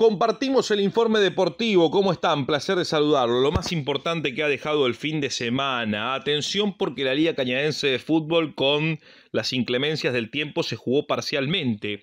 Compartimos el informe deportivo. ¿Cómo están? Placer de saludarlo. Lo más importante que ha dejado el fin de semana. Atención porque la Liga Cañadense de Fútbol con las inclemencias del tiempo se jugó parcialmente.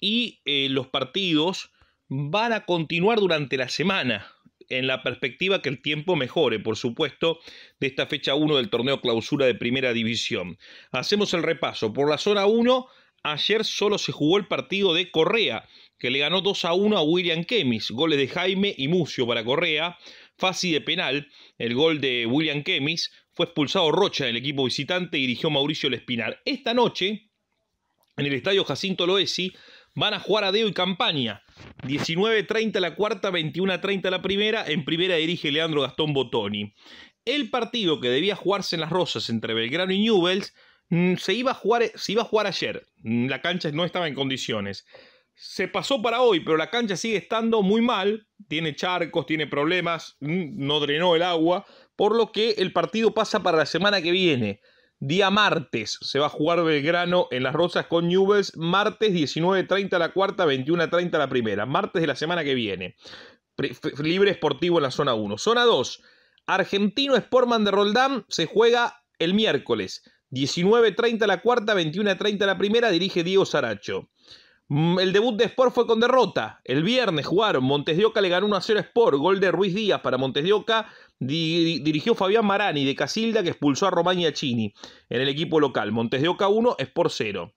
Y eh, los partidos van a continuar durante la semana. En la perspectiva que el tiempo mejore, por supuesto, de esta fecha 1 del torneo clausura de primera división. Hacemos el repaso. Por la zona 1, ayer solo se jugó el partido de Correa que le ganó 2 a 1 a William Kemis, goles de Jaime y Mucio para Correa, Fácil de penal, el gol de William Kemis, fue expulsado Rocha del equipo visitante y dirigió Mauricio Lespinar. Esta noche, en el estadio Jacinto Loesi, van a jugar a Deo y Campaña. 30 la cuarta, 21-30 la primera. En primera dirige Leandro Gastón Botoni. El partido que debía jugarse en Las Rosas entre Belgrano y Newells mm, se iba a jugar, se iba a jugar ayer. Mm, la cancha no estaba en condiciones se pasó para hoy, pero la cancha sigue estando muy mal, tiene charcos, tiene problemas, mm, no drenó el agua, por lo que el partido pasa para la semana que viene. Día martes se va a jugar Belgrano en Las Rosas con Newells, martes 19.30 la cuarta, 21.30 la primera, martes de la semana que viene. Libre Esportivo en la zona 1. Zona 2, Argentino Sportman de Roldán se juega el miércoles, 19.30 la cuarta, 21.30 la primera, dirige Diego Saracho. Mm, el debut de Sport fue con derrota. El viernes jugaron. Montes de Oca le ganó 1 0 Sport. Gol de Ruiz Díaz para Montes de Oca. dirigió Fabián Marani de Casilda que expulsó a Romagna y a Chini en el equipo local. Montes de Oca 1, Sport 0.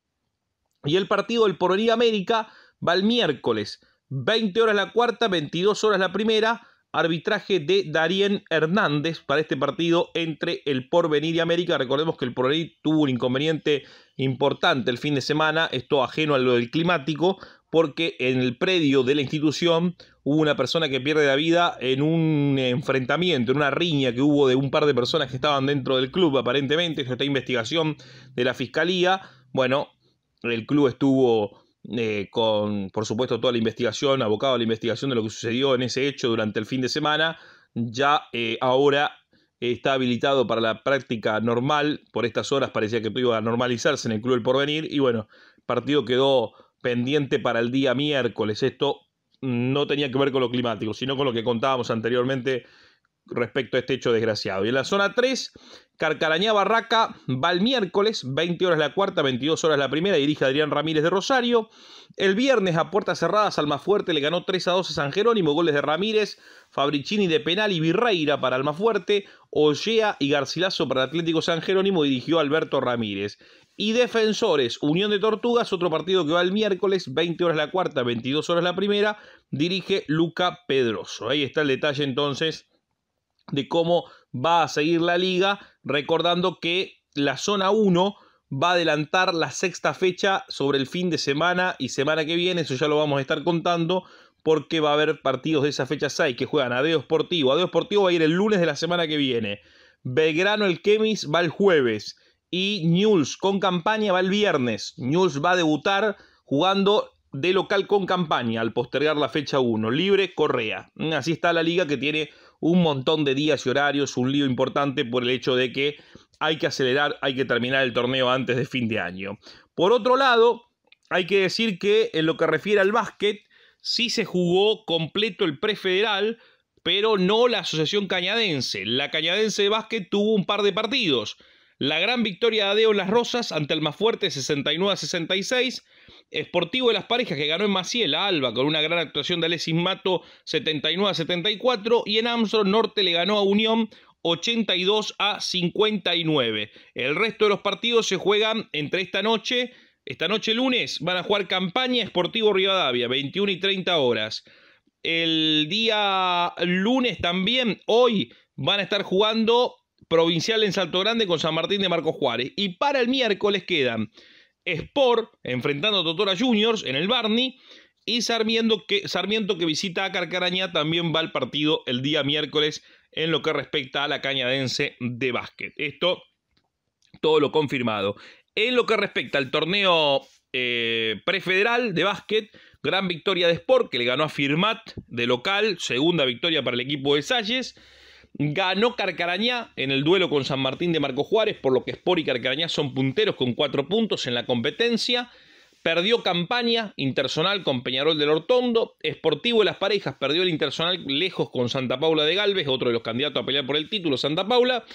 Y el partido del Porvenir América va el miércoles. 20 horas la cuarta, 22 horas la primera arbitraje de Darien Hernández para este partido entre el Porvenir y América. Recordemos que el Porvenir tuvo un inconveniente importante el fin de semana, esto ajeno a lo del climático, porque en el predio de la institución hubo una persona que pierde la vida en un enfrentamiento, en una riña que hubo de un par de personas que estaban dentro del club, aparentemente, esto está investigación de la fiscalía. Bueno, el club estuvo eh, con, por supuesto, toda la investigación, abocado a la investigación de lo que sucedió en ese hecho durante el fin de semana, ya eh, ahora está habilitado para la práctica normal, por estas horas parecía que todo iba a normalizarse en el Club del Porvenir, y bueno, partido quedó pendiente para el día miércoles, esto no tenía que ver con lo climático, sino con lo que contábamos anteriormente respecto a este hecho desgraciado. Y en la zona 3, Carcarañá Barraca va el miércoles, 20 horas la cuarta, 22 horas la primera, dirige Adrián Ramírez de Rosario. El viernes a puertas cerradas, Almafuerte le ganó 3 a 2 a San Jerónimo, goles de Ramírez, Fabricini de penal y Virreira para Almafuerte, Ollea y Garcilaso para Atlético San Jerónimo, dirigió Alberto Ramírez. Y Defensores, Unión de Tortugas, otro partido que va el miércoles, 20 horas la cuarta, 22 horas la primera, dirige Luca Pedroso. Ahí está el detalle entonces de cómo va a seguir la liga, recordando que la zona 1 va a adelantar la sexta fecha sobre el fin de semana y semana que viene, eso ya lo vamos a estar contando, porque va a haber partidos de esa fecha 6 que juegan Adeo Sportivo. Deo Sportivo va a ir el lunes de la semana que viene. Belgrano el Kemis, va el jueves. Y News con campaña va el viernes. News va a debutar jugando de local con campaña al postergar la fecha 1. Libre Correa. Así está la liga que tiene un montón de días y horarios, un lío importante por el hecho de que hay que acelerar, hay que terminar el torneo antes de fin de año. Por otro lado, hay que decir que en lo que refiere al básquet, sí se jugó completo el prefederal, pero no la Asociación Cañadense. La Cañadense de Básquet tuvo un par de partidos. La gran victoria de Adeo en Las Rosas ante el más fuerte 69 a 66. Esportivo de las Parejas que ganó en Maciel Alba con una gran actuación de Alexis Mato 79 a 74 y en Armstrong Norte le ganó a Unión 82 a 59. El resto de los partidos se juegan entre esta noche, esta noche lunes van a jugar Campaña Esportivo Rivadavia 21 y 30 horas. El día lunes también, hoy van a estar jugando Provincial en Salto Grande con San Martín de Marcos Juárez. Y para el miércoles quedan Sport enfrentando a Totora Juniors en el Barney y Sarmiento que, Sarmiento que visita a Carcaraña también va al partido el día miércoles en lo que respecta a la cañadense de básquet. Esto, todo lo confirmado. En lo que respecta al torneo eh, prefederal de básquet, gran victoria de Sport que le ganó a Firmat de local, segunda victoria para el equipo de Salles. Ganó Carcarañá en el duelo con San Martín de Marco Juárez, por lo que Sport y Carcarañá son punteros con cuatro puntos en la competencia. Perdió Campaña, Intersonal con Peñarol del Hortondo. Esportivo de las Parejas perdió el Intersonal lejos con Santa Paula de Galvez, otro de los candidatos a pelear por el título, Santa Paula.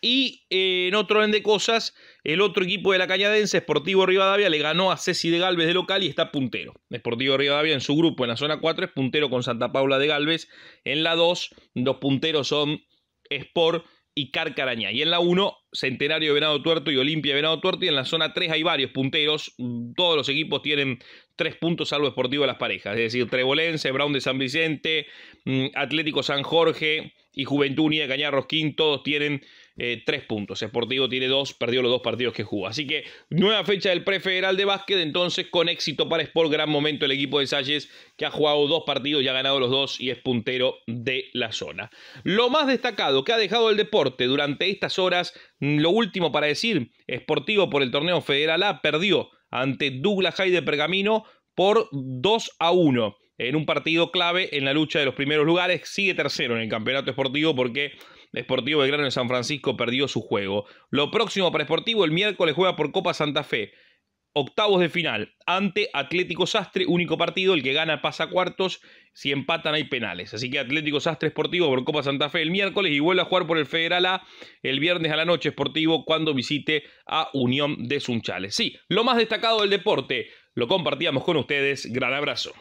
Y eh, en otro orden de cosas, el otro equipo de la Cañadense, Esportivo Rivadavia, le ganó a Ceci de Galvez de local y está puntero. Esportivo Rivadavia en su grupo en la zona 4 es puntero con Santa Paula de Galvez en la 2. dos punteros son Sport y Carcaraña, Y en la 1, Centenario de Venado Tuerto y Olimpia Venado Tuerto. Y en la zona 3 hay varios punteros. Mm, todos los equipos tienen 3 puntos salvo Esportivo de las parejas. Es decir, Trebolense, Brown de San Vicente, mm, Atlético San Jorge y Juventud Unida Rosquín, Todos tienen eh, tres puntos. Sportivo tiene dos, perdió los dos partidos que jugó. Así que nueva fecha del prefederal de básquet, entonces con éxito para Sport, gran momento el equipo de Salles que ha jugado dos partidos y ha ganado los dos y es puntero de la zona. Lo más destacado que ha dejado el deporte durante estas horas, lo último para decir, Sportivo por el torneo federal A perdió ante Douglas High de Pergamino por 2 a 1 en un partido clave en la lucha de los primeros lugares. Sigue tercero en el campeonato esportivo porque Deportivo Belgrano de San Francisco perdió su juego. Lo próximo para Esportivo, el miércoles juega por Copa Santa Fe. Octavos de final ante Atlético Sastre, único partido, el que gana pasa cuartos, si empatan hay penales. Así que Atlético Sastre Esportivo por Copa Santa Fe el miércoles y vuelve a jugar por el Federal A el viernes a la noche Esportivo cuando visite a Unión de Sunchales. Sí, lo más destacado del deporte, lo compartíamos con ustedes, gran abrazo.